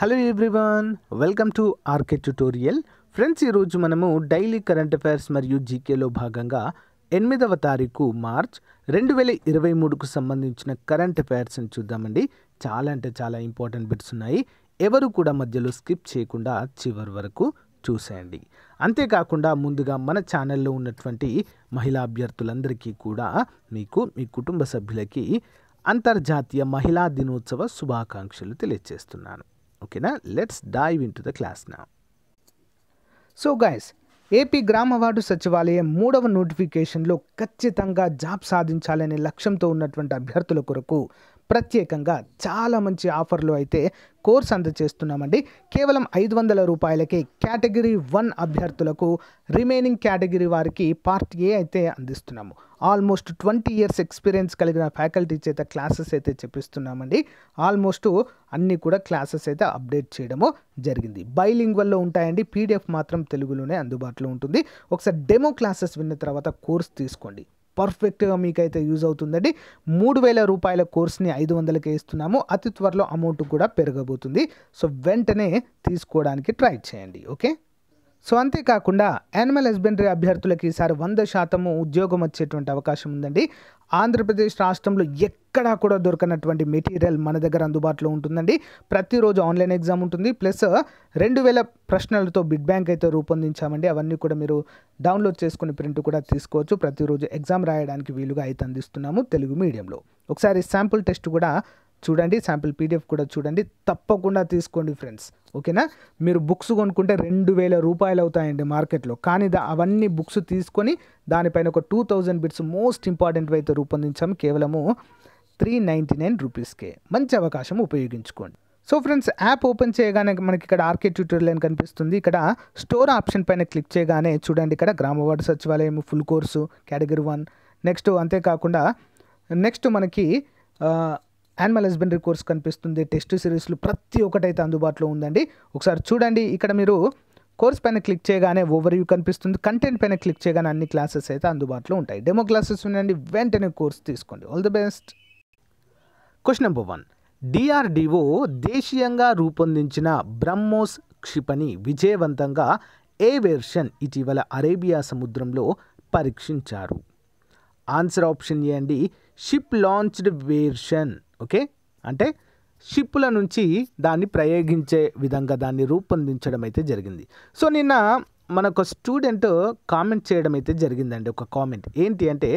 hello everyone welcome to RK tutorial friends ఈరోజు మనము daily current affairs మరియు జీకేలో భాగంగా ఎనిమిదవ తారీఖు మార్చ్ రెండు వేల ఇరవై మూడుకు సంబంధించిన కరెంట్ అఫైర్స్ని చూద్దామండి చాలా అంటే చాలా ఇంపార్టెంట్ బిట్స్ ఉన్నాయి ఎవరు కూడా మధ్యలో స్కిప్ చేయకుండా చివరి వరకు చూసేయండి అంతేకాకుండా ముందుగా మన ఛానల్లో ఉన్నటువంటి మహిళా అభ్యర్థులందరికీ కూడా మీకు మీ కుటుంబ సభ్యులకి అంతర్జాతీయ మహిళా దినోత్సవ శుభాకాంక్షలు తెలియజేస్తున్నాను ఓకేనా let's dive in to the class నా సో గైస్ ఏపీ గ్రామ వార్డు సచివాలయం మూడవ నోటిఫికేషన్లో ఖచ్చితంగా జాబ్ సాధించాలనే లక్ష్యంతో ఉన్నటువంటి అభ్యర్థుల కొరకు ప్రత్యేకంగా చాలా మంచి ఆఫర్లు అయితే కోర్స్ అందజేస్తున్నామండి కేవలం ఐదు వందల రూపాయలకే కేటగిరీ వన్ అభ్యర్థులకు రిమైనింగ్ కేటగిరీ వారికి పార్ట్ ఏ అయితే అందిస్తున్నాము ఆల్మోస్ట్ ట్వంటీ ఇయర్స్ ఎక్స్పీరియన్స్ కలిగిన ఫ్యాకల్టీ చేత క్లాసెస్ అయితే చెప్పిస్తున్నామండి ఆల్మోస్ట్ అన్నీ కూడా క్లాసెస్ అయితే అప్డేట్ చేయడము జరిగింది బైలింగ్వల్లో ఉంటాయండి పీడిఎఫ్ మాత్రం తెలుగులోనే అందుబాటులో ఉంటుంది ఒకసారి డెమో క్లాసెస్ విన్న తర్వాత కోర్స్ తీసుకోండి పర్ఫెక్ట్గా మీకైతే యూజ్ అవుతుందండి మూడు వేల రూపాయల కోర్స్ని ఐదు వందలకే ఇస్తున్నాము అతి త్వరలో అమౌంట్ కూడా పెరగబోతుంది సో వెంటనే తీసుకోవడానికి ట్రై చేయండి ఓకే సో అంతేకాకుండా యానిమల్ హస్బెండరీ అభ్యర్థులకు ఈసారి వంద శాతము ఉద్యోగం వచ్చేటువంటి అవకాశం ఉందండి ఆంధ్రప్రదేశ్ రాష్ట్రంలో ఎక్కడా కూడా దొరకనటువంటి మెటీరియల్ మన దగ్గర అందుబాటులో ఉంటుందండి ప్రతిరోజు ఆన్లైన్ ఎగ్జామ్ ఉంటుంది ప్లస్ రెండు వేల ప్రశ్నలతో బిడ్ బ్యాంక్ అయితే రూపొందించామండి అవన్నీ కూడా మీరు డౌన్లోడ్ చేసుకుని ప్రింట్ కూడా తీసుకోవచ్చు ప్రతిరోజు ఎగ్జామ్ రాయడానికి వీలుగా అయితే అందిస్తున్నాము తెలుగు మీడియంలో ఒకసారి శాంపుల్ టెస్ట్ కూడా చూడండి శాంపిల్ పీడిఎఫ్ కూడా చూడండి తప్పకుండా తీసుకోండి ఫ్రెండ్స్ ఓకేనా మీరు బుక్స్ కొనుక్కుంటే రెండు వేల రూపాయలు అవుతాయండి మార్కెట్లో కానీ అవన్నీ బుక్స్ తీసుకొని దానిపైన ఒక two thousand bits most important అయితే రూపొందించాము కేవలము త్రీ నైంటీ నైన్ రూపీస్కే మంచి అవకాశం ఉపయోగించుకోండి సో ఫ్రెండ్స్ యాప్ ఓపెన్ చేయగానే మనకి ఇక్కడ ఆర్కే ట్యూటోరియల్ అని కనిపిస్తుంది ఇక్కడ స్టోర్ ఆప్షన్ పైన క్లిక్ చేయగానే చూడండి ఇక్కడ గ్రామవాడ సచివాలయం full course category one next అంతేకాకుండా నెక్స్ట్ మనకి యానిమల్ హస్బెండరీ కోర్స్ కనిపిస్తుంది టెస్ట్ సిరీస్లు ప్రతి ఒక్కటైతే అందుబాటులో ఉందండి ఒకసారి చూడండి ఇక్కడ మీరు కోర్స్ పైన క్లిక్ చేయగానే ఓవర్ వ్యూ కనిపిస్తుంది కంటెంట్ పైన క్లిక్ చేయగానే అన్ని క్లాసెస్ అయితే అందుబాటులో ఉంటాయి డెమో క్లాసెస్ ఉండండి వెంటనే కోర్స్ తీసుకోండి all the best question number one DRDO దేశీయంగా రూపొందించిన బ్రహ్మోస్ క్షిపణి విజయవంతంగా ఏ వెర్షన్ ఇటీవల అరేబియా సముద్రంలో పరీక్షించారు ఆన్సర్ ఆప్షన్ ఏ అండి షిప్ లాంచ్డ్ వేర్షన్ ఓకే అంటే షిప్పుల నుంచి దాన్ని ప్రయోగించే విధంగా దాన్ని రూపొందించడం అయితే జరిగింది సో నిన్న మనకు స్టూడెంట్ కామెంట్ చేయడం అయితే జరిగిందండి ఒక కామెంట్ ఏంటి అంటే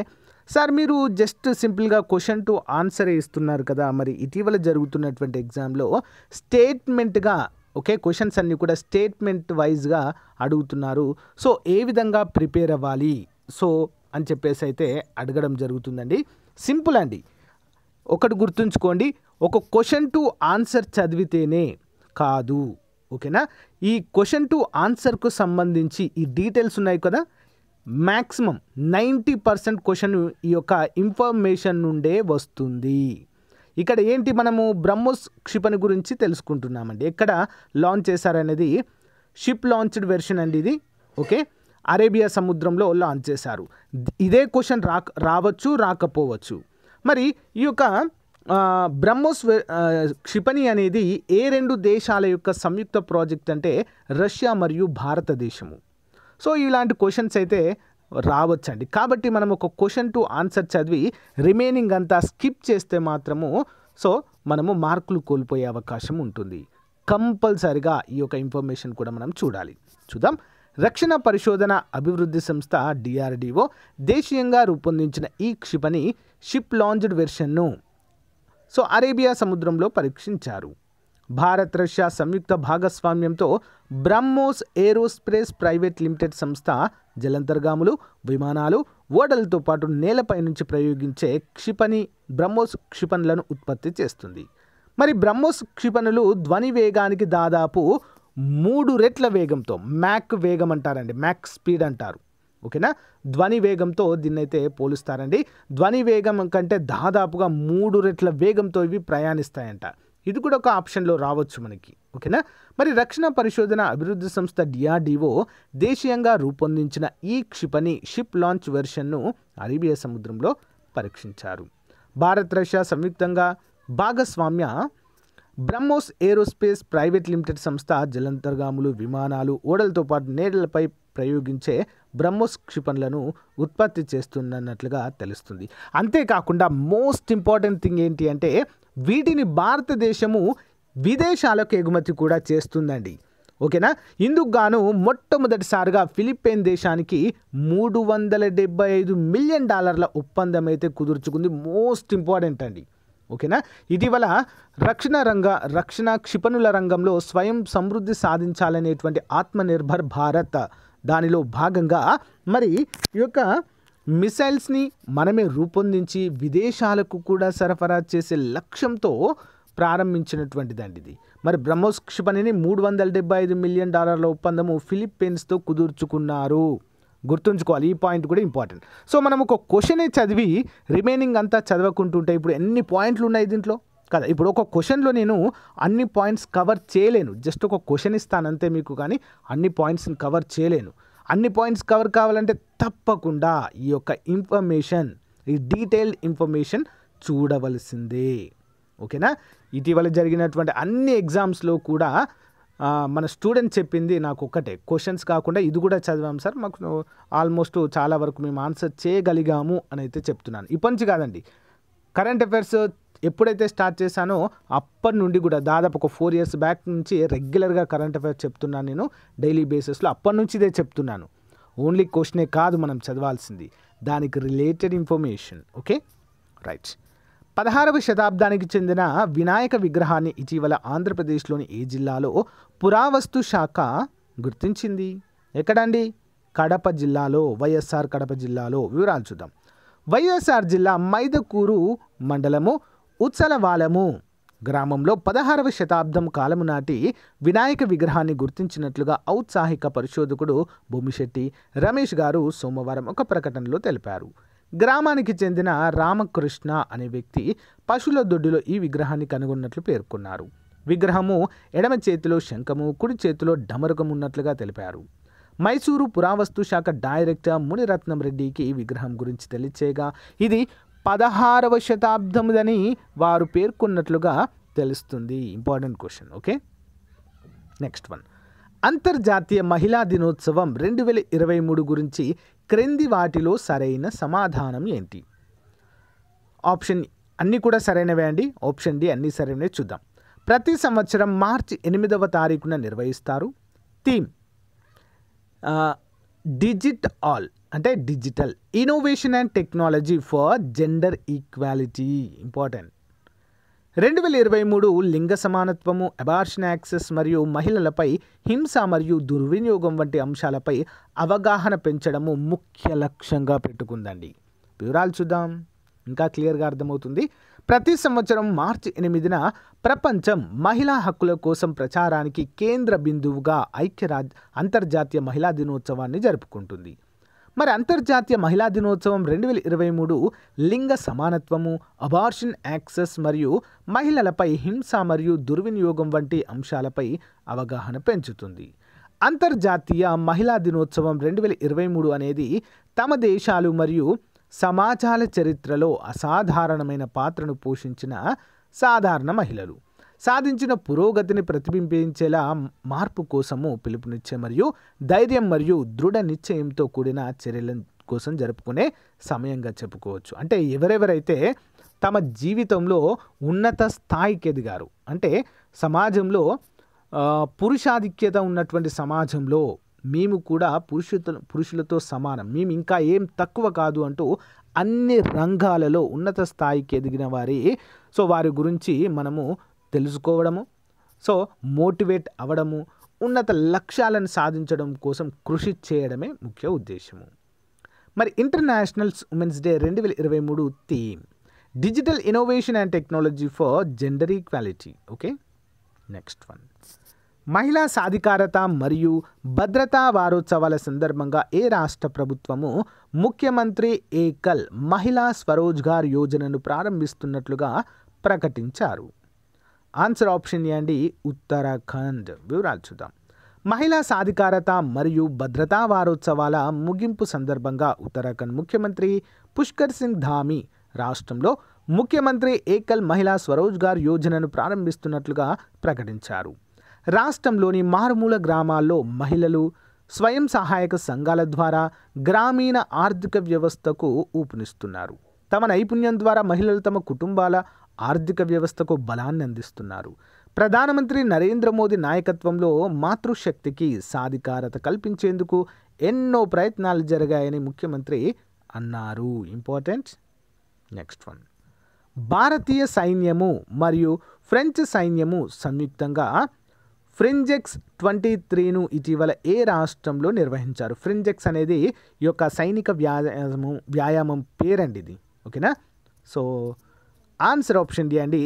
సార్ మీరు జస్ట్ సింపుల్గా క్వశ్చన్ టు ఆన్సర్ ఇస్తున్నారు కదా మరి ఇటీవల జరుగుతున్నటువంటి ఎగ్జామ్లో స్టేట్మెంట్గా ఓకే క్వశ్చన్స్ అన్నీ కూడా స్టేట్మెంట్ వైజ్గా అడుగుతున్నారు సో ఏ విధంగా ప్రిపేర్ అవ్వాలి సో అని చెప్పేసి అయితే అడగడం జరుగుతుందండి సింపుల్ అండి ఒకటి గుర్తుంచుకోండి ఒక క్వశ్చన్ టు ఆన్సర్ చదివితేనే కాదు ఓకేనా ఈ క్వశ్చన్ టు ఆన్సర్కు సంబంధించి ఈ డీటెయిల్స్ ఉన్నాయి కదా మ్యాక్సిమం నైంటీ పర్సెంట్ క్వశ్చన్ ఈ యొక్క ఇన్ఫర్మేషన్ నుండే వస్తుంది ఇక్కడ ఏంటి మనము బ్రహ్మోస్ క్షిపణి గురించి తెలుసుకుంటున్నామండి ఎక్కడ లాంచ్ చేశారనేది షిప్ లాంచ్డ్ వెర్షన్ అండి ఇది ఓకే అరేబియా సముద్రంలో లాంచ్ చేశారు ఇదే క్వశ్చన్ రా రావచ్చు రాకపోవచ్చు మరి ఈ యొక్క బ్రహ్మోస్ క్షిపణి అనేది ఏ రెండు దేశాల యొక్క సంయుక్త ప్రాజెక్ట్ అంటే రష్యా మరియు భారతదేశము సో ఇలాంటి క్వశ్చన్స్ అయితే రావచ్చండి కాబట్టి మనం ఒక క్వశ్చన్ టు ఆన్సర్ చదివి రిమైనింగ్ అంతా స్కిప్ చేస్తే మాత్రము సో మనము మార్కులు కోల్పోయే అవకాశం ఉంటుంది కంపల్సరిగా ఈ యొక్క ఇన్ఫర్మేషన్ కూడా మనం చూడాలి చూద్దాం రక్షణ పరిశోధన అభివృద్ధి సంస్థ డిఆర్డిఓ దేశీయంగా రూపొందించిన ఈ క్షిపణి షిప్ లాంజ్డ్ వెర్షన్ను సో అరేబియా సముద్రంలో పరీక్షించారు భారత్ రష్యా సంయుక్త భాగస్వామ్యంతో బ్రహ్మోస్ ఏరోస్పేస్ ప్రైవేట్ లిమిటెడ్ సంస్థ జలంతర్గాములు విమానాలు ఓడలతో పాటు నేలపై నుంచి ప్రయోగించే క్షిపణి బ్రహ్మోస్ క్షిపణులను ఉత్పత్తి చేస్తుంది మరి బ్రహ్మోస్ క్షిపణులు ధ్వని వేగానికి దాదాపు మూడు రెట్ల వేగంతో మ్యాక్ వేగం అంటారండి మ్యాక్ స్పీడ్ అంటారు ఓకేనా ధ్వని వేగంతో దీన్నైతే పోలుస్తారండి ధ్వని వేగం కంటే దాదాపుగా మూడు రెట్ల వేగంతో ఇవి ప్రయాణిస్తాయంట ఇది కూడా ఒక ఆప్షన్లో రావచ్చు మనకి ఓకేనా మరి రక్షణ పరిశోధన అభివృద్ధి సంస్థ డిఆర్డిఓ దేశీయంగా రూపొందించిన ఈ క్షిపణి షిప్ లాంచ్ వెర్షన్ను అరేబియా సముద్రంలో పరీక్షించారు భారత్ రష్యా సంయుక్తంగా భాగస్వామ్య బ్రహ్మోస్ ఏరోస్పేస్ ప్రైవేట్ లిమిటెడ్ సంస్థ జలంతర్గాములు విమానాలు ఓడలతో పాటు నేడలపై ప్రయోగించే బ్రహ్మోస్ క్షిపణులను ఉత్పత్తి చేస్తున్నట్లుగా తెలుస్తుంది అంతేకాకుండా మోస్ట్ ఇంపార్టెంట్ థింగ్ ఏంటి అంటే వీటిని భారతదేశము విదేశాలకు ఎగుమతి కూడా చేస్తుందండి ఓకేనా ఇందుకు గాను మొట్టమొదటిసారిగా ఫిలిప్పైన్ దేశానికి మూడు వందల డెబ్బై ఐదు మిలియన్ డాలర్ల ఒప్పందం అయితే కుదుర్చుకుంది మోస్ట్ ఇంపార్టెంట్ అండి ఓకేనా ఇటీవల రక్షణ రంగ రక్షణ క్షిపణుల రంగంలో స్వయం సమృద్ధి సాధించాలనేటువంటి ఆత్మనిర్భర్ భారత్ దానిలో భాగంగా మరి ఈ యొక్క మిసైల్స్ని మనమే రూపొందించి విదేశాలకు కూడా సరఫరా చేసే లక్ష్యంతో ప్రారంభించినటువంటిదండి ఇది మరి బ్రహ్మోస్ క్షిపణిని మూడు వందల డెబ్బై ఐదు మిలియన్ డాలర్ల ఒప్పందము ఫిలిప్పీన్స్తో కుదుర్చుకున్నారు గుర్తుంచుకోవాలి ఈ పాయింట్ కూడా ఇంపార్టెంట్ సో మనం ఒక క్వశ్చనే చదివి రిమైనింగ్ అంతా చదవకుంటుంటే ఇప్పుడు ఎన్ని పాయింట్లు ఉన్నాయి దీంట్లో కదా ఇప్పుడు ఒక క్వశ్చన్లో నేను అన్ని పాయింట్స్ కవర్ చేయలేను జస్ట్ ఒక క్వశ్చన్ ఇస్తానంతే మీకు కానీ అన్ని పాయింట్స్ని కవర్ చేయలేను అన్ని పాయింట్స్ కవర్ కావాలంటే తప్పకుండా ఈ యొక్క ఇన్ఫర్మేషన్ ఈ డీటెయిల్డ్ ఇన్ఫర్మేషన్ చూడవలసిందే ఓకేనా ఇటీవల జరిగినటువంటి అన్ని ఎగ్జామ్స్లో కూడా మన స్టూడెంట్ చెప్పింది నాకు ఒక్కటే క్వశ్చన్స్ కాకుండా ఇది కూడా చదివాం సార్ మాకు ఆల్మోస్ట్ చాలా వరకు మేము ఆన్సర్ చేయగలిగాము అని అయితే చెప్తున్నాను ఇప్పటి నుంచి కాదండి కరెంట్ అఫైర్స్ ఎప్పుడైతే స్టార్ట్ చేశానో అప్పటి నుండి కూడా దాదాపు ఒక ఫోర్ ఇయర్స్ బ్యాక్ నుంచి రెగ్యులర్గా కరెంట్ అఫైర్స్ చెప్తున్నాను నేను డైలీ బేసిస్లో అప్పటి నుంచి ఇదే చెప్తున్నాను ఓన్లీ క్వశ్చనే కాదు మనం చదవాల్సింది దానికి రిలేటెడ్ ఇన్ఫర్మేషన్ ఓకే రైట్ పదహారవ శతాబ్దానికి చెందిన వినాయక విగ్రహాన్ని ఇటీవల ఆంధ్రప్రదేశ్లోని ఏ జిల్లాలో పురావస్తు శాఖ గుర్తించింది ఎక్కడండి కడప జిల్లాలో వైఎస్ఆర్ కడప జిల్లాలో వివరాలు చూద్దాం వైఎస్ఆర్ జిల్లా మైదకూరు మండలము ఉత్సలవాలము గ్రామంలో పదహారవ శతాబ్దం కాలము నాటి వినాయక విగ్రహాన్ని గుర్తించినట్లుగా ఔత్సాహిక పరిశోధకుడు భూమిశెట్టి రమేష్ గారు సోమవారం ఒక ప్రకటనలో తెలిపారు గ్రామానికి చెందిన రామకృష్ణ అనే వ్యక్తి పశువుల దొడ్డిలో ఈ విగ్రహాన్ని కనుగొన్నట్లు పేర్కొన్నారు విగ్రహము ఎడమ చేతిలో శంఖము కుడి చేతిలో డమరుకం ఉన్నట్లుగా తెలిపారు మైసూరు పురావస్తు శాఖ డైరెక్టర్ మునిరత్నం రెడ్డికి ఈ విగ్రహం గురించి తెలియచేయగా ఇది పదహారవ శతాబ్దముదని వారు పేర్కొన్నట్లుగా తెలుస్తుంది important question okay next one అంతర్జాతీయ మహిళా దినోత్సవం రెండు వేల ఇరవై మూడు గురించి క్రింది వాటిలో సరైన సమాధానం ఏంటి ఆప్షన్ అన్నీ కూడా సరైనవే అండి ఆప్షన్ డి అన్నీ సరైనవి చూద్దాం ప్రతి సంవత్సరం మార్చి ఎనిమిదవ తారీఖున నిర్వహిస్తారు థీమ్ డిజిట్ ఆల్ అంటే digital innovation and technology for gender equality important రెండు వేల ఇరవై మూడు లింగ సమానత్వము అబార్షన్ యాక్సెస్ మరియు మహిళలపై హింస మరియు దుర్వినియోగం వంటి అంశాలపై అవగాహన పెంచడము ముఖ్య లక్ష్యంగా పెట్టుకుందండి వివరాలు చూద్దాం ఇంకా క్లియర్గా అర్థమవుతుంది ప్రతి సంవత్సరం మార్చి ఎనిమిదిన ప్రపంచం మహిళా హక్కుల కోసం ప్రచారానికి కేంద్ర బిందువుగా ఐక్యరాజ్ అంతర్జాతీయ మహిళా దినోత్సవాన్ని జరుపుకుంటుంది మరి అంతర్జాతీయ మహిళా దినోత్సవం రెండు వేల ఇరవై మూడు లింగ సమానత్వము అబార్షన్ యాక్సెస్ మరియు మహిళలపై హింస మరియు దుర్వినియోగం వంటి అంశాలపై అవగాహన పెంచుతుంది అంతర్జాతీయ మహిళా దినోత్సవం రెండు వేల ఇరవై మూడు అనేది తమ దేశాలు మరియు సమాజాల చరిత్రలో అసాధారణమైన పాత్రను పోషించిన సాధారణ మహిళలు సాధించిన పురోగతిని ప్రతిబింబించేలా మార్పు కోసము పిలుపునిచ్చే మరియు ధైర్యం మరియు దృఢ నిశ్చయంతో కూడిన చర్యల కోసం జరుపుకునే సమయంగా చెప్పుకోవచ్చు అంటే ఎవరెవరైతే తమ జీవితంలో ఉన్నత స్థాయికి ఎదిగారు అంటే సమాజంలో పురుషాధిక్యత ఉన్నటువంటి సమాజంలో మేము కూడా పురుషుల పురుషులతో సమానం మేము ఇంకా ఏం తక్కువ కాదు అంటూ అన్ని రంగాలలో ఉన్నత స్థాయికి ఎదిగిన వారి సో వారి గురించి మనము తెలుసుకోవడము సో మోటివేట్ అవ్వడము ఉన్నత లక్ష్యాలను సాధించడం కోసం కృషి చేయడమే ముఖ్య ఉద్దేశము మరి ఇంటర్నేషనల్స్ ఉమెన్స్ డే రెండు వేల ఇరవై మూడు theme digital innovation and technology for gender equality okay next one మహిళా సాధికారత మరియు భద్రతా వారోత్సవాల సందర్భంగా ఏ రాష్ట్ర ప్రభుత్వము ముఖ్యమంత్రి ఏకల్ మహిళా స్వరోజ్గార్ యోజనను ప్రారంభిస్తున్నట్లుగా ప్రకటించారు ఆన్సర్ ఆప్షన్ ఏంటి ఉత్తరాఖండ్ వివరాలు చూద్దాం మహిళా సాధికారత మరియు భద్రతా వారోత్సవాల ముగింపు సందర్భంగా ఉత్తరాఖండ్ ముఖ్యమంత్రి పుష్కర్ సింగ్ ధామి రాష్ట్రంలో ముఖ్యమంత్రి ఏకల్ మహిళా స్వరోజ్గార్ యోజనను ప్రారంభిస్తున్నట్లుగా ప్రకటించారు రాష్ట్రంలోని మారుమూల గ్రామాల్లో మహిళలు స్వయం సహాయక సంఘాల ద్వారా గ్రామీణ ఆర్థిక వ్యవస్థకు ఊపునిస్తున్నారు తమ నైపుణ్యం ద్వారా మహిళలు తమ కుటుంబాల ఆర్థిక వ్యవస్థకు బలాన్ని అందిస్తున్నారు ప్రధానమంత్రి నరేంద్ర మోదీ నాయకత్వంలో మాతృశక్తికి సాధికారత కల్పించేందుకు ఎన్నో ప్రయత్నాలు జరిగాయని ముఖ్యమంత్రి అన్నారు ఇంపార్టెంట్ నెక్స్ట్ వన్ భారతీయ సైన్యము మరియు ఫ్రెంచ్ సైన్యము సంయుక్తంగా ఫ్రింజెక్స్ ట్వంటీ త్రీను ఇటీవల ఏ రాష్ట్రంలో నిర్వహించారు ఫ్రింజెక్స్ అనేది ఈ యొక్క సైనిక వ్యాయామం వ్యాయామం పేరండి ఇది ఓకేనా సో ఆన్సర్ ఆప్షన్ డి అండి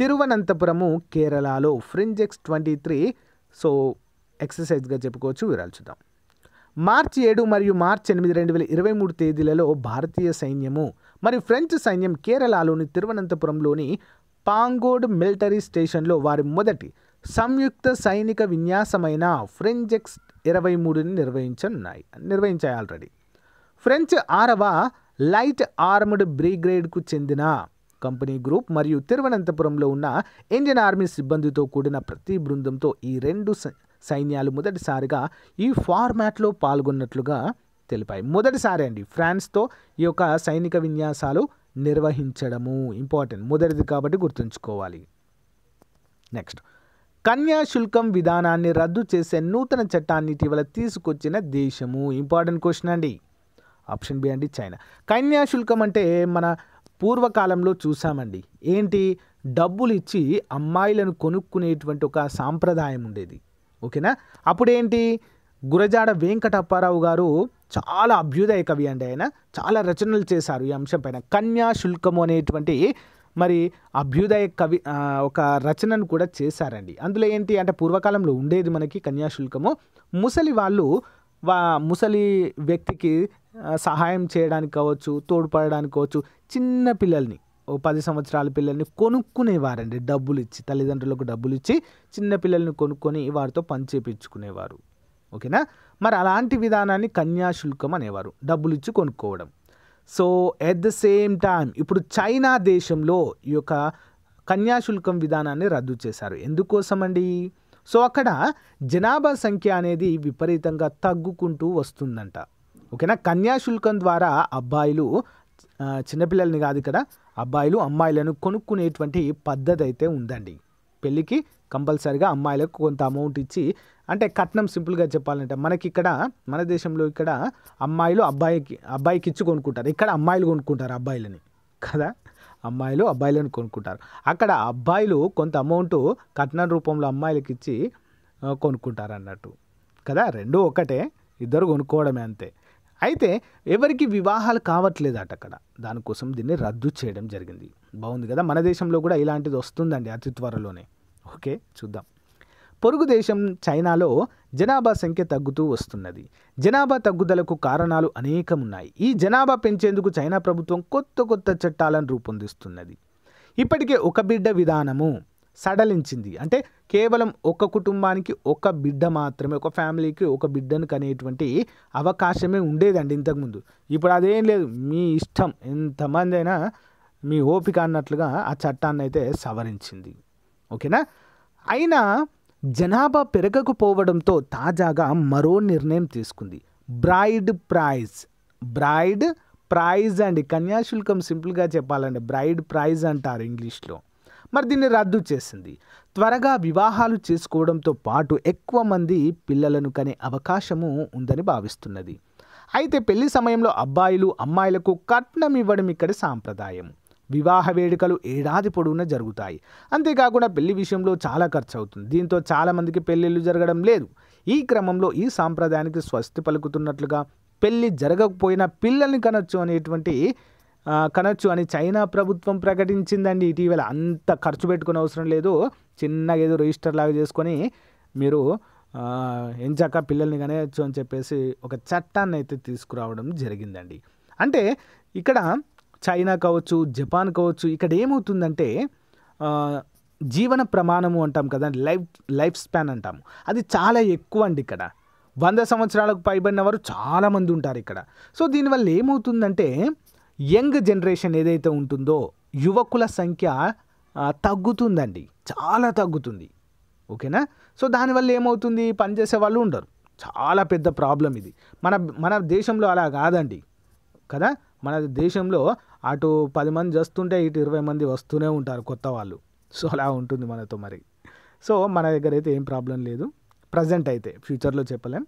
తిరువనంతపురము కేరళలో ఫ్రింజెక్స్ ట్వంటీ త్రీ సో ఎక్సర్సైజ్గా చెప్పుకోవచ్చు వివరాలు చూద్దాం మార్చి ఏడు మరియు మార్చి ఎనిమిది రెండు వేల ఇరవై మూడు తేదీలలో భారతీయ సైన్యము మరియు ఫ్రెంచ్ సైన్యం కేరళలోని తిరువనంతపురంలోని పాంగోడ్ మిలిటరీ స్టేషన్లో వారి మొదటి సంయుక్త సైనిక విన్యాసమైన ఫ్రెంజెక్స్ ఇరవై మూడుని నిర్వహించనున్నాయి నిర్వహించాయి ఆల్రెడీ ఫ్రెంచ్ ఆరవ లైట్ ఆర్మ్డ్ బ్రిగ్రేడ్కు చెందిన కంపెనీ గ్రూప్ మరియు తిరువనంతపురంలో ఉన్న ఇండియన్ ఆర్మీ సిబ్బందితో కూడిన ప్రతి బృందంతో ఈ రెండు సైన్యాలు మొదటిసారిగా ఈ ఫార్మాట్లో పాల్గొన్నట్లుగా తెలిపాయి మొదటిసారి అండి ఫ్రాన్స్తో ఈ యొక్క సైనిక విన్యాసాలు నిర్వహించడము ఇంపార్టెంట్ మొదటిది కాబట్టి గుర్తుంచుకోవాలి నెక్స్ట్ కన్యా శుల్కం విధానాన్ని రద్దు చేసే నూతన చట్టాన్ని ఇటీవల తీసుకొచ్చిన దేశము ఇంపార్టెంట్ క్వశ్చన్ అండి ఆప్షన్ బి అండి చైనా కన్యా శుల్కం అంటే మన పూర్వకాలంలో చూసామండి ఏంటి డబ్బులు ఇచ్చి అమ్మాయిలను కొనుక్కునేటువంటి ఒక సాంప్రదాయం ఉండేది ఓకేనా అప్పుడేంటి గురజాడ వెంకటప్పారావు గారు చాలా అభ్యుదయ కవి అండి ఆయన చాలా రచనలు చేశారు ఈ అంశంపైన కన్యా శుల్కము అనేటువంటి మరి అభ్యుదయ కవి ఒక రచనను కూడా చేశారండి అందులో ఏంటి అంటే పూర్వకాలంలో ఉండేది మనకి కన్యాశుల్కము ముసలి వాళ్ళు వా ముసలి వ్యక్తికి సహాయం చేయడానికి కావచ్చు తోడ్పడడానికి కావచ్చు చిన్న పిల్లల్ని ఓ పది సంవత్సరాల పిల్లల్ని కొనుక్కునేవారండి డబ్బులు ఇచ్చి తల్లిదండ్రులకు డబ్బులు ఇచ్చి చిన్న పిల్లల్ని కొనుక్కొని వారితో పనిచేపించుకునేవారు ఓకేనా మరి అలాంటి విధానాన్ని కన్యాశుల్కం అనేవారు డబ్బులు ఇచ్చి కొనుక్కోవడం so at the same time ఇప్పుడు చైనా దేశంలో ఈ యొక్క కన్యాశుల్కం విధానాన్ని రద్దు చేశారు ఎందుకోసమండి సో అక్కడ జనాభా సంఖ్య అనేది విపరీతంగా తగ్గుకుంటూ వస్తుందంట ఓకేనా కన్యాశుల్కం ద్వారా అబ్బాయిలు చిన్నపిల్లల్ని కాదు ఇక్కడ అబ్బాయిలు అమ్మాయిలను కొనుక్కునేటువంటి పద్ధతి అయితే ఉందండి పెళ్ళికి కంపల్సరిగా అమ్మాయిలకు కొంత అమౌంట్ ఇచ్చి అంటే కట్నం సింపుల్గా చెప్పాలంటే మనకి ఇక్కడ మన దేశంలో ఇక్కడ అమ్మాయిలు అబ్బాయికి అబ్బాయికి ఇచ్చి కొనుక్కుంటారు ఇక్కడ అమ్మాయిలు కొనుక్కుంటారు అబ్బాయిలని కదా అమ్మాయిలు అబ్బాయిలను కొనుక్కుంటారు అక్కడ అబ్బాయిలు కొంత అమౌంట్ కట్నం రూపంలో అమ్మాయిలకు ఇచ్చి కొనుక్కుంటారు అన్నట్టు కదా రెండు ఒకటే ఇద్దరు కొనుక్కోవడమే అంతే అయితే ఎవరికి వివాహాలు కావట్లేదట అక్కడ దానికోసం దీన్ని రద్దు చేయడం జరిగింది బాగుంది కదా మన దేశంలో కూడా ఇలాంటిది వస్తుందండి అతి త్వరలోనే ఓకే చూద్దాం పొరుగు దేశం చైనాలో జనాభా సంఖ్య తగ్గుతూ వస్తున్నది జనాభా తగ్గుదలకు కారణాలు అనేకం ఉన్నాయి ఈ జనాభా పెంచేందుకు చైనా ప్రభుత్వం కొత్త కొత్త చట్టాలను రూపొందిస్తున్నది ఇప్పటికే ఒక బిడ్డ విధానము సడలించింది అంటే కేవలం ఒక కుటుంబానికి ఒక బిడ్డ మాత్రమే ఒక ఫ్యామిలీకి ఒక బిడ్డను కనేటువంటి అవకాశమే ఉండేదండి ఇంతకుముందు ఇప్పుడు అదేం లేదు మీ ఇష్టం ఎంతమంది అయినా మీ ఓపిక అన్నట్లుగా ఆ చట్టాన్ని అయితే సవరించింది ఓకేనా అయినా జనాభా పెరగకపోవడంతో తాజాగా మరో నిర్ణయం తీసుకుంది బ్రైడ్ ప్రైజ్ బ్రైడ్ ప్రైజ్ అండి కన్యాశుల్కం సింపుల్గా చెప్పాలండి బ్రైడ్ ప్రైజ్ అంటారు ఇంగ్లీష్లో మరి దీన్ని రద్దు చేసింది త్వరగా వివాహాలు చేసుకోవడంతో పాటు ఎక్కువ మంది పిల్లలను కనే అవకాశము ఉందని భావిస్తున్నది అయితే పెళ్లి సమయంలో అబ్బాయిలు అమ్మాయిలకు కట్నం ఇవ్వడం ఇక్కడ సాంప్రదాయం వివాహ వేడుకలు ఏడాది పొడవునా జరుగుతాయి అంతేకాకుండా పెళ్లి విషయంలో చాలా ఖర్చు అవుతుంది దీంతో చాలామందికి పెళ్ళిళ్ళు జరగడం లేదు ఈ క్రమంలో ఈ సాంప్రదాయానికి స్వస్తి పలుకుతున్నట్లుగా పెళ్ళి జరగకపోయినా పిల్లల్ని కనొచ్చు అనేటువంటి కనొచ్చు అని చైనా ప్రభుత్వం ప్రకటించిందండి ఇటీవల అంత ఖర్చు పెట్టుకునే అవసరం లేదు చిన్నగా ఏదో రిజిస్టర్ లాగా చేసుకొని మీరు ఎంచాక పిల్లల్ని కనేయచ్చు అని చెప్పేసి ఒక చట్టాన్ని అయితే తీసుకురావడం జరిగిందండి అంటే ఇక్కడ చైనా కావచ్చు జపాన్ కావచ్చు ఇక్కడ ఏమవుతుందంటే జీవన ప్రమాణము అంటాం కదా లైఫ్ లైఫ్ స్పాన్ అంటాము అది చాలా ఎక్కువ అండి ఇక్కడ వంద సంవత్సరాలకు పైబడిన వారు చాలామంది ఉంటారు ఇక్కడ సో దీనివల్ల ఏమవుతుందంటే యంగ్ జనరేషన్ ఏదైతే ఉంటుందో యువకుల సంఖ్య తగ్గుతుందండి చాలా తగ్గుతుంది ఓకేనా సో దానివల్ల ఏమవుతుంది పనిచేసే వాళ్ళు ఉండరు చాలా పెద్ద ప్రాబ్లం ఇది మన మన దేశంలో అలా కాదండి కదా మన దేశంలో అటు పది మంది వస్తుంటే ఇటు ఇరవై మంది వస్తూనే ఉంటారు కొత్త వాళ్ళు సో అలా ఉంటుంది మనతో మరి సో మన దగ్గర అయితే ఏం ప్రాబ్లం లేదు ప్రజెంట్ అయితే ఫ్యూచర్లో చెప్పలేం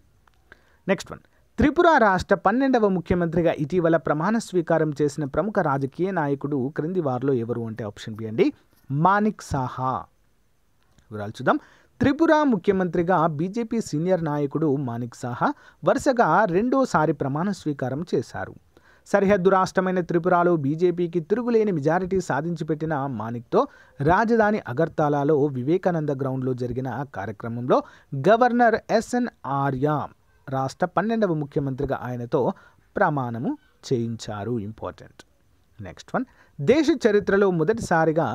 నెక్స్ట్ వన్ త్రిపుర రాష్ట్ర పన్నెండవ ముఖ్యమంత్రిగా ఇటీవల ప్రమాణ స్వీకారం చేసిన ప్రముఖ రాజకీయ నాయకుడు క్రింది వారిలో ఎవరు అంటే ఆప్షన్ బి అండి మానిక్ సాహా వివరాలు చూద్దాం త్రిపుర ముఖ్యమంత్రిగా బీజేపీ సీనియర్ నాయకుడు మానిక్ సాహా వరుసగా రెండోసారి ప్రమాణ స్వీకారం చేశారు సరిహద్దు రాష్ట్రమైన త్రిపురలో బీజేపీకి తిరుగులేని మెజారిటీ సాధించి పెట్టిన మానిక్తో రాజధాని అగర్తాలాలో వివేకానంద గ్రౌండ్లో జరిగిన కార్యక్రమంలో గవర్నర్ ఎస్ఎన్ ఆర్య రాష్ట్ర పన్నెండవ ముఖ్యమంత్రిగా ఆయనతో ప్రమాణము చేయించారు ఇంపార్టెంట్ నెక్స్ట్ వన్ దేశ చరిత్రలో మొదటిసారిగా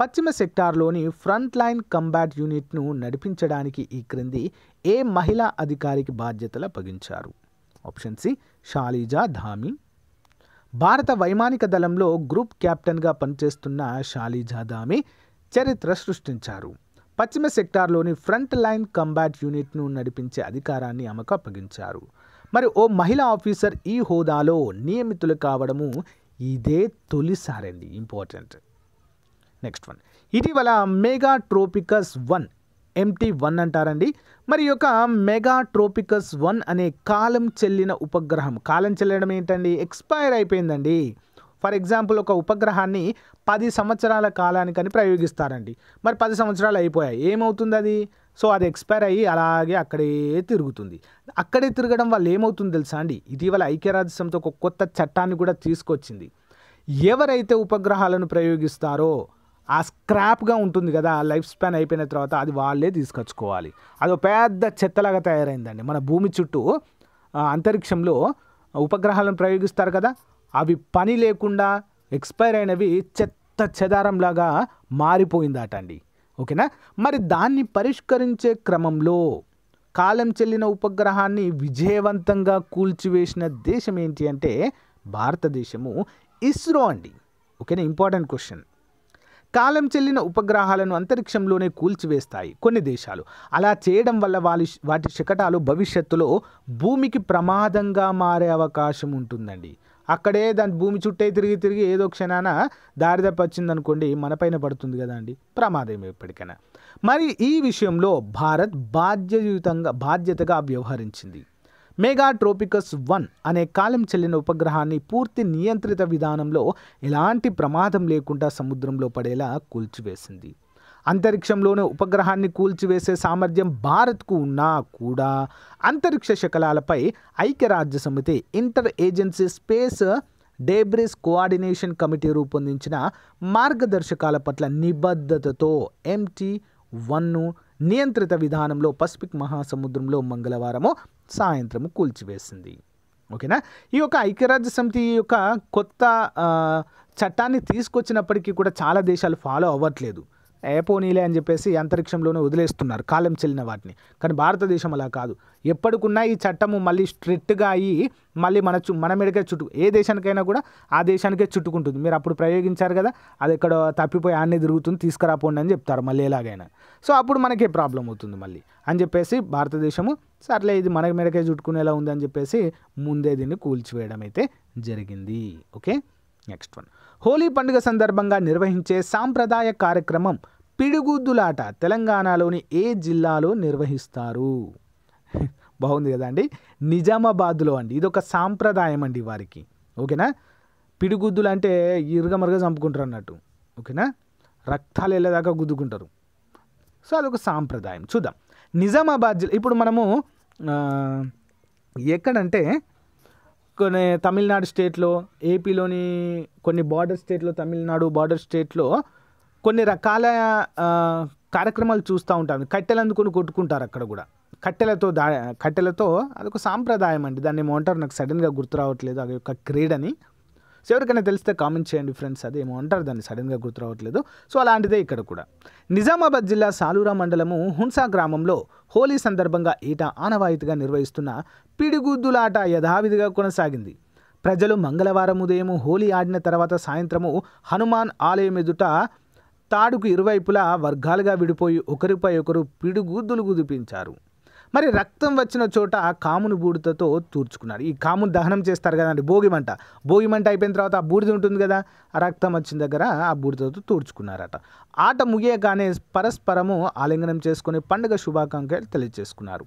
పశ్చిమ సెక్టార్లోని ఫ్రంట్ లైన్ కంబాట్ యూనిట్ను నడిపించడానికి ఈ క్రింది ఏ మహిళా అధికారికి బాధ్యతలు అప్పగించారు ఆప్షన్ సి షాలీజా ధామి భారత వైమానిక దళంలో గ్రూప్ కెప్టెన్గా పనిచేస్తున్న షాలీజా ధామి చరిత్ర సృష్టించారు పశ్చిమ సెక్టార్లోని ఫ్రంట్ లైన్ కంబాట్ యూనిట్ను నడిపించే అధికారాన్ని ఆమెకు అప్పగించారు మరి ఓ మహిళా ఆఫీసర్ ఈ హోదాలో నియమితులు కావడము ఇదే తొలిసారండి ఇంపార్టెంట్ నెక్స్ట్ వన్ ఇటీవల Megha Tropiques one MT one అంటారండి మరి యొక్క మెగా ట్రోపికస్ వన్ అనే కాలం చెల్లిన ఉపగ్రహం కాలం చెల్లడం ఏంటండి ఎక్స్పైర్ అయిపోయిందండి ఫర్ ఎగ్జాంపుల్ ఒక ఉపగ్రహాన్ని పది సంవత్సరాల కాలానికని ప్రయోగిస్తారండి మరి పది సంవత్సరాలు అయిపోయాయి ఏమవుతుంది అది సో అది ఎక్స్పైర్ అయ్యి అలాగే అక్కడే తిరుగుతుంది అక్కడే తిరగడం వల్ల ఏమవుతుంది తెలుసా అండి ఇటీవల ఐక్యరాజ్యసంతో ఒక కొత్త చట్టాన్ని కూడా తీసుకొచ్చింది ఎవరైతే ఉపగ్రహాలను ప్రయోగిస్తారో ఆ స్క్రాప్గా ఉంటుంది కదా లైఫ్ స్పాన్ అయిపోయిన తర్వాత అది వాళ్ళే తీసుకొచ్చుకోవాలి అది పెద్ద చెత్తలాగా తయారైందండి మన భూమి చుట్టూ అంతరిక్షంలో ఉపగ్రహాలను ప్రయోగిస్తారు కదా అవి పని లేకుండా ఎక్స్పైర్ అయినవి చెత్త చెదారంలాగా మారిపోయిందాట అండి ఓకేనా మరి దాన్ని పరిష్కరించే క్రమంలో కాలం చెల్లిన ఉపగ్రహాన్ని విజయవంతంగా కూల్చివేసిన దేశం ఏంటి అంటే భారతదేశము ఇస్రో అండి ఓకేనా ఇంపార్టెంట్ క్వశ్చన్ కాలం చెల్లిన ఉపగ్రహాలను అంతరిక్షంలోనే కూల్చివేస్తాయి కొన్ని దేశాలు అలా చేయడం వల్ల వాళ్ళ వాటి శకటాలు భవిష్యత్తులో భూమికి ప్రమాదంగా మారే అవకాశం ఉంటుందండి అక్కడే దాని భూమి చుట్టే తిరిగి తిరిగి ఏదో క్షణాన దారి తప్పొచ్చింది అనుకోండి మనపైన పడుతుంది కదండి ప్రమాదం ఎప్పటికైనా మరి ఈ విషయంలో భారత్ బాధ్యయుతంగా బాధ్యతగా వ్యవహరించింది మెగా ట్రోపికస్ వన్ అనే కాలం చెల్లిన ఉపగ్రహాన్ని పూర్తి నియంత్రిత విధానంలో ఎలాంటి ప్రమాదం లేకుండా సముద్రంలో పడేలా కూల్చివేసింది అంతరిక్షంలోనే ఉపగ్రహాన్ని కూల్చివేసే సామర్థ్యం భారత్కు ఉన్నా కూడా అంతరిక్ష శకలాలపై ఐక్యరాజ్య సమితి inter agency space debris coordination committee రూపొందించిన మార్గదర్శకాల పట్ల నిబద్ధతతో ఎంటీ వన్ను నియంత్రిత విధానంలో పసిఫిక్ మహాసముద్రంలో మంగళవారము సాయంత్రం కూల్చివేసింది ఓకేనా ఈ యొక్క ఐక్యరాజ్య సమితి యొక్క కొత్త చట్టాన్ని తీసుకొచ్చినప్పటికీ కూడా చాలా దేశాలు ఫాలో అవ్వట్లేదు ఏపోనీలే అని చెప్పేసి అంతరిక్షంలోనే వదిలేస్తున్నారు కాలం చెల్లిన వాటిని కానీ భారతదేశం అలా కాదు ఎప్పటికున్నా ఈ చట్టము మళ్ళీ స్ట్రిక్ట్గా అయ్యి మళ్ళీ మన చు మన మీదకే చుట్టు ఏ దేశానికైనా కూడా ఆ దేశానికే చుట్టుకుంటుంది మీరు అప్పుడు ప్రయోగించారు కదా అది ఎక్కడ తప్పిపోయి ఆడనే తిరుగుతుంది తీసుకురాపోండి అని చెప్తారు మళ్ళీ ఎలాగైనా సో అప్పుడు మనకే ప్రాబ్లం అవుతుంది మళ్ళీ అని చెప్పేసి భారతదేశము సర్లే ఇది మన మీదకే చుట్టుకునేలా ఉంది అని చెప్పేసి ముందే దీన్ని కూల్చివేయడం అయితే జరిగింది ఓకే నెక్స్ట్ వన్ హోలీ పండుగ సందర్భంగా నిర్వహించే సాంప్రదాయ కార్యక్రమం పిడుగుద్దులాట తెలంగాణలోని ఏ జిల్లాలో నిర్వహిస్తారు బాగుంది కదా అండి నిజామాబాద్లో అండి ఒక సాంప్రదాయం అండి వారికి ఓకేనా పిడుగుద్దులు అంటే ఇరుగమరుగా చంపుకుంటారు అన్నట్టు ఓకేనా రక్తాలు వెళ్ళేదాకా గుద్దుకుంటారు సో అదొక సాంప్రదాయం చూద్దాం నిజామాబాద్ జిల్లా ఇప్పుడు మనము ఎక్కడంటే కొన్ని తమిళనాడు స్టేట్లో ఏపీలోని కొన్ని బార్డర్ స్టేట్లో తమిళనాడు బార్డర్ స్టేట్లో కొన్ని రకాల కార్యక్రమాలు చూస్తూ ఉంటాను కట్టెలు అందుకొని కొట్టుకుంటారు అక్కడ కూడా కట్టెలతో దా కట్టెలతో అదొక సాంప్రదాయం అండి దాన్ని ఏమంటారు నాకు సడన్గా గుర్తు రావట్లేదు అది ఒక క్రీడని సో ఎవరికైనా తెలిస్తే కామెంట్ చేయండి ఫ్రెండ్స్ అదేమో అంటారు దాన్ని సడన్గా గుర్తురావట్లేదు సో అలాంటిదే ఇక్కడ కూడా నిజామాబాద్ జిల్లా సాలూరా మండలము హున్సా గ్రామంలో హోలీ సందర్భంగా ఏటా ఆనవాయితీగా నిర్వహిస్తున్న పిడిగుద్దులాట యథావిధిగా కొనసాగింది ప్రజలు మంగళవారం ఉదయం హోలీ ఆడిన తర్వాత సాయంత్రము హనుమాన్ ఆలయం ఎదుట తాడుకు ఇరువైపులా వర్గాలుగా విడిపోయి ఒకరిపై ఒకరు పిడుగుద్దులు కుదిపించారు మరి రక్తం వచ్చిన చోట కామును బూడిదతో తూర్చుకున్నాడు ఈ కామును దహనం చేస్తారు కదండి భోగిమంట భోగిమంట అయిపోయిన తర్వాత ఆ బూడిద ఉంటుంది కదా ఆ రక్తం వచ్చిన దగ్గర ఆ బూడిదతో తూర్చుకున్నారట ఆట ముగియగానే పరస్పరము ఆలింగనం చేసుకుని పండుగ శుభాకాంక్షలు తెలియజేసుకున్నారు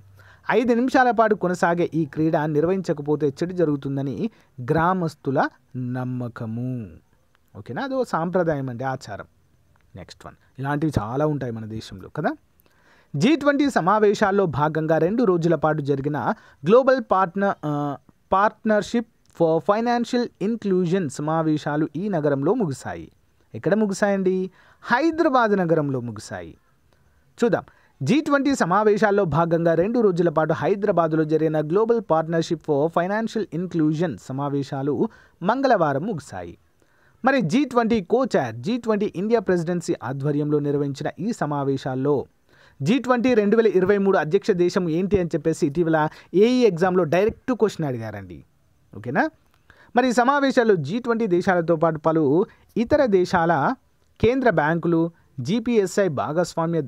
ఐదు నిమిషాల పాటు కొనసాగే ఈ క్రీడ నిర్వహించకపోతే చెడు జరుగుతుందని గ్రామస్తుల నమ్మకము ఓకేనా అదో సాంప్రదాయం అండి ఆచారం నెక్స్ట్ వన్ ఇలాంటివి చాలా ఉంటాయి మన దేశంలో కదా జీ ట్వంటీ సమావేశాల్లో భాగంగా రెండు రోజుల పాటు జరిగిన global partner partnership for financial inclusion సమావేశాలు ఈ నగరంలో ముగిశాయి ఎక్కడ ముగిశాయండి హైదరాబాద్ నగరంలో ముగిశాయి చూద్దాం జీ ట్వంటీ సమావేశాల్లో భాగంగా రెండు రోజుల పాటు హైదరాబాద్లో జరిగిన global partnership for financial inclusion సమావేశాలు మంగళవారం ముగిశాయి మరి G twenty co chair G twenty India presidency ఆధ్వర్యంలో నిర్వహించిన ఈ సమావేశాల్లో జీ ట్వంటీ రెండు వేల ఇరవై మూడు అధ్యక్ష దేశం ఏంటి అని చెప్పేసి ఇటీవల ఏఈ ఎగ్జామ్లో డైరెక్ట్ క్వశ్చన్ అడిగారండి ఓకేనా మరి ఈ సమావేశాల్లో జీ ట్వంటీ దేశాలతో పాటు పలు ఇతర దేశాల కేంద్ర బ్యాంకులు జీపీఎస్ఐ భాగస్వామ్య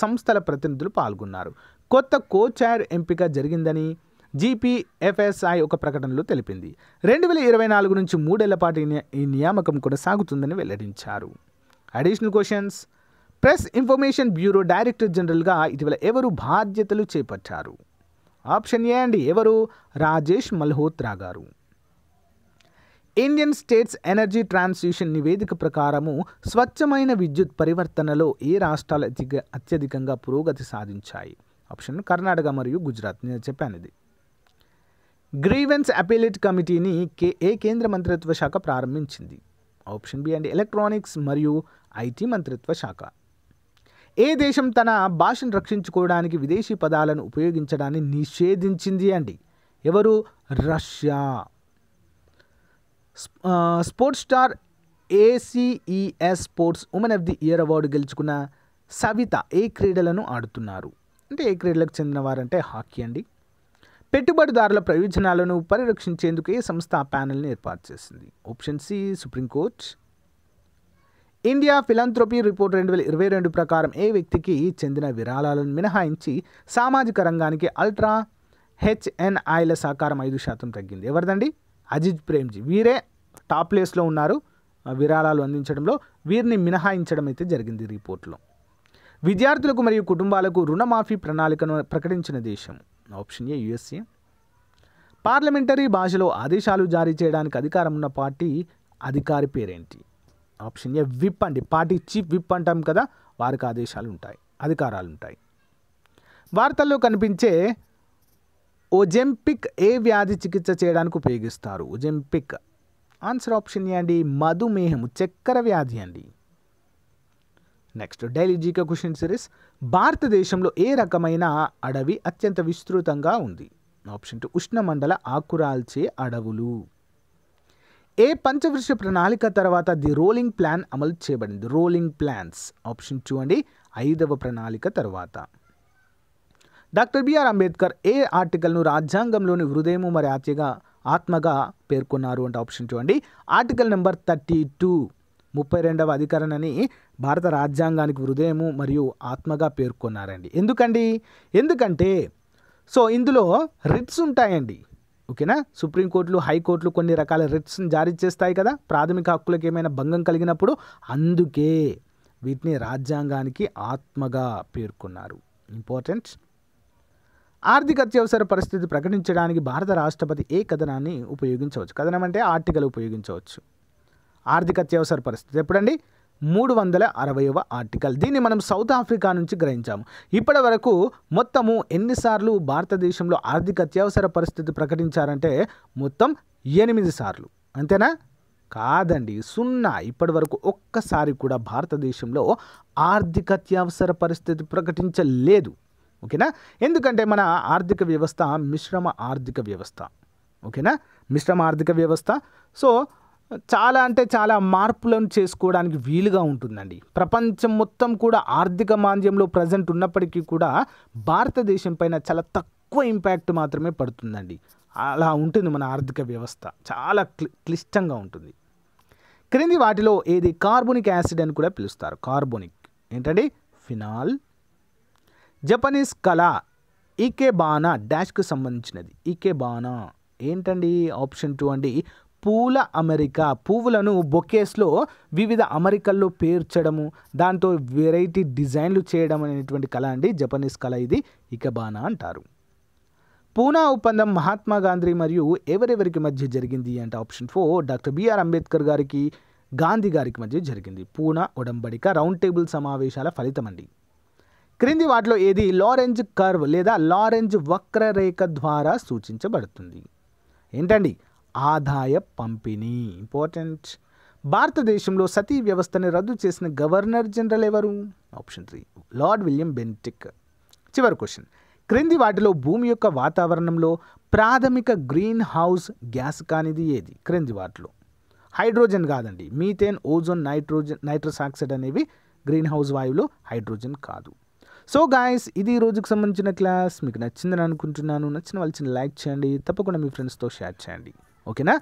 సంస్థల ప్రతినిధులు పాల్గొన్నారు కొత్త చైర్ ఎంపిక జరిగిందని జీపీఎఫ్ఎస్ఐ ఒక ప్రకటనలో తెలిపింది రెండు వేల ఇరవై నాలుగు నుంచి మూడేళ్ల పాటు ఈ నియామకం కొనసాగుతుందని వెల్లడించారు additional questions press information bureau director జనరల్గా ఇటీవల ఎవరు బాధ్యతలు చేపట్టారు ఆప్షన్ ఏ అండి ఎవరు రాజేష్ మల్హోత్రా గారు ఇండియన్ స్టేట్స్ ఎనర్జీ ట్రాన్స్మిషన్ నివేదిక ప్రకారము స్వచ్ఛమైన విద్యుత్ పరివర్తనలో ఏ రాష్ట్రాలు అధిక అత్యధికంగా పురోగతి సాధించాయి ఆప్షన్ కర్ణాటక మరియు గుజరాత్ నేను చెప్పాను ఇది గ్రీవెన్స్ అపీలెట్ కమిటీని కే ఏ కేంద్ర మంత్రిత్వ శాఖ ప్రారంభించింది ఆప్షన్ బి అండ్ ఎలక్ట్రానిక్స్ మరియు ఐటీ మంత్రిత్వ శాఖ ఏ దేశం తన భాషను రక్షించుకోవడానికి విదేశీ పదాలను ఉపయోగించడాన్ని నిషేధించింది అండి ఎవరు Russia sports star ACES sports women of the year award గెలుచుకున్న సవిత ఏ క్రీడలను ఆడుతున్నారు అంటే ఏ క్రీడలకు చెందిన వారంటే హాకీ అండి పెట్టుబడిదారుల ప్రయోజనాలను పరిరక్షించేందుకు ఏ సంస్థ ఆ ప్యానెల్ని ఏర్పాటు చేసింది option C supreme court India philanthropy report రెండు వేల ఇరవై రెండు ప్రకారం ఏ వ్యక్తికి చెందిన విరాళాలను మినహాయించి సామాజిక రంగానికి అల్ట్రా హెచ్ఎన్ఐల సహకారం ఐదు శాతం తగ్గింది ఎవరిదండి అజిత్ ప్రేమ్జీ వీరే టాప్ ప్లేస్లో ఉన్నారు విరాళాలు అందించడంలో వీరిని మినహాయించడం అయితే జరిగింది రిపోర్ట్లో విద్యార్థులకు మరియు కుటుంబాలకు రుణమాఫీ ప్రణాళికను ప్రకటించిన దేశం ఆప్షన్ ఏ యుఎస్ఏ పార్లమెంటరీ భాషలో ఆదేశాలు జారీ చేయడానికి అధికారం ఉన్న పార్టీ అధికారి పేరేంటి ఆప్షన్ ఏ విప్ అండి పార్టీ చీఫ్ విప్ అంటాం కదా వారికి ఆదేశాలు ఉంటాయి అధికారాలు ఉంటాయి వార్తల్లో కనిపించే ఒజెంపిక్ ఏ వ్యాధి చికిత్స చేయడానికి ఉపయోగిస్తారు ఒజెంపిక్ ఆన్సర్ ఆప్షన్ ఏ అండి మధుమేహము చక్కెర వ్యాధి అండి next daily GK question series భారతదేశంలో ఏ రకమైన అడవి అత్యంత విస్తృతంగా ఉంది ఆప్షన్ టూ ఉష్ణమండల ఆకురాల్చే అడవులు ఏ పంచవృక్ష ప్రణాళిక తర్వాత ది రోలింగ్ ప్లాన్ అమలు చేయబడింది రోలింగ్ ప్లాన్స్ ఆప్షన్ టూ అండి ఐదవ ప్రణాళిక తర్వాత డాక్టర్ బిఆర్ అంబేద్కర్ ఏ ఆర్టికల్ను రాజ్యాంగంలోని హృదయము మరి ఆత్యగా ఆత్మగా పేర్కొన్నారు అంటే ఆప్షన్ చూడండి ఆర్టికల్ నెంబర్ థర్టీ టూ ముప్పై రెండవ అధికరణని భారత రాజ్యాంగానికి హృదయము మరియు ఆత్మగా పేర్కొన్నారండి ఎందుకండి ఎందుకంటే సో ఇందులో రిట్స్ ఉంటాయండి ఓకేనా సుప్రీంకోర్టులు హైకోర్టులు కొన్ని రకాల రిట్స్ని జారీ చేస్తాయి కదా ప్రాథమిక హక్కులకు ఏమైనా భంగం కలిగినప్పుడు అందుకే వీటిని రాజ్యాంగానికి ఆత్మగా పేర్కొన్నారు ఇంపార్టెంట్ ఆర్థిక అత్యవసర పరిస్థితి ప్రకటించడానికి భారత రాష్ట్రపతి ఏ కథనాన్ని ఉపయోగించవచ్చు కథనం అంటే ఆర్టికల్ ఉపయోగించవచ్చు ఆర్థిక అత్యవసర పరిస్థితి ఎప్పుడండి మూడు వందల అరవైవ ఆర్టికల్ దీన్ని మనం సౌత్ ఆఫ్రికా నుంచి గ్రహించాము ఇప్పటి వరకు మొత్తము ఎన్నిసార్లు భారతదేశంలో ఆర్థిక అత్యవసర పరిస్థితి ప్రకటించారంటే మొత్తం ఎనిమిది సార్లు అంతేనా కాదండి సున్నా ఇప్పటి వరకు ఒక్కసారి కూడా భారతదేశంలో ఆర్థిక అత్యవసర పరిస్థితి ప్రకటించలేదు ఓకేనా ఎందుకంటే మన ఆర్థిక వ్యవస్థ మిశ్రమ ఆర్థిక వ్యవస్థ ఓకేనా మిశ్రమ ఆర్థిక వ్యవస్థ సో చాలా అంటే చాలా మార్పులను చేసుకోవడానికి వీలుగా ఉంటుందండి ప్రపంచం మొత్తం కూడా ఆర్థిక మాంద్యంలో ప్రజెంట్ ఉన్నప్పటికీ కూడా భారతదేశం పైన చాలా తక్కువ ఇంపాక్ట్ మాత్రమే పడుతుందండి అలా ఉంటుంది మన ఆర్థిక వ్యవస్థ చాలా క్లి క్లిష్టంగా ఉంటుంది క్రింది వాటిలో ఏది కార్బోనిక్ యాసిడ్ అని కూడా పిలుస్తారు కార్బోనిక్ ఏంటండి ఫినాల్ జపనీస్ కళ ఈకే బానా డాష్కు సంబంధించినది ఈకే బానా ఏంటండి ఆప్షన్ టూ అండి పూల అమెరికా పువ్వులను బొకేస్లో వివిధ అమరికల్లో పేర్చడము దాంతో వెరైటీ డిజైన్లు చేయడం అనేటువంటి కళ అండి జపనీస్ కళ ఇది ఇకబానా అంటారు పూనా ఒప్పందం మహాత్మా గాంధీ మరియు ఎవరెవరికి మధ్య జరిగింది అంటే option four doctor B R Ambedkar గారికి గాంధీ గారికి మధ్య జరిగింది పూనా ఒడంబడిక రౌండ్ టేబుల్ సమావేశాల ఫలితం అండి క్రింది వాటిలో ఏది లారెంజ్ కర్వ్ లేదా లారెంజ్ వక్రరేఖ ద్వారా సూచించబడుతుంది ఏంటండి ఆదాయ పంపిణీ ఇంపార్టెంట్ భారతదేశంలో సతీ వ్యవస్థని రద్దు చేసిన గవర్నర్ జనరల్ ఎవరు option three lord William Bentinck చివరి క్వశ్చన్ క్రింది వాటిలో భూమి యొక్క వాతావరణంలో ప్రాథమిక గ్రీన్ హౌస్ గ్యాస్ కానిది ఏది క్రింది వాటిలో హైడ్రోజన్ కాదండి methane ozone nitrogen nitrous oxide అనేవి గ్రీన్ హౌస్ వాయువులో హైడ్రోజన్ కాదు సో గాయస్ ఇది రోజుకు సంబంధించిన క్లాస్ మీకు నచ్చిందని అనుకుంటున్నాను నచ్చిన చిన్న లైక్ చేయండి తప్పకుండా మీ ఫ్రెండ్స్తో షేర్ చేయండి ಓಕೆನಾ